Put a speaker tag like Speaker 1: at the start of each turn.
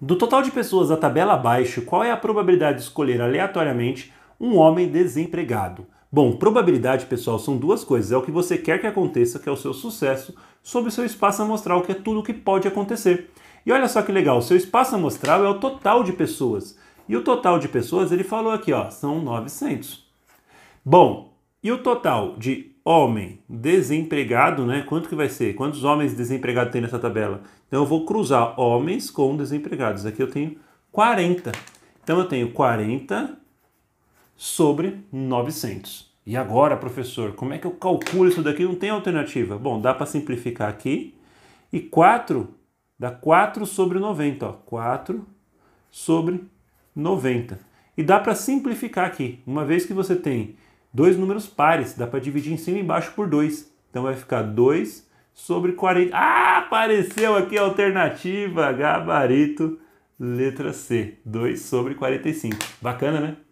Speaker 1: Do total de pessoas da tabela abaixo, qual é a probabilidade de escolher aleatoriamente um homem desempregado? Bom, probabilidade, pessoal, são duas coisas. É o que você quer que aconteça, que é o seu sucesso, sobre o seu espaço amostral, que é tudo o que pode acontecer. E olha só que legal, o seu espaço amostral é o total de pessoas. E o total de pessoas, ele falou aqui, ó, são 900. Bom, e o total de homem desempregado, né? Quanto que vai ser? Quantos homens desempregados tem nessa tabela? Então eu vou cruzar homens com desempregados. Aqui eu tenho 40. Então eu tenho 40 sobre 900. E agora, professor, como é que eu calculo isso daqui? Não tem alternativa. Bom, dá para simplificar aqui. E 4 dá 4 sobre 90, ó. 4 sobre 90. E dá para simplificar aqui. Uma vez que você tem Dois números pares, dá para dividir em cima e embaixo por 2. Então vai ficar 2 sobre 40. Ah, apareceu aqui a alternativa, gabarito, letra C, 2 sobre 45. Bacana, né?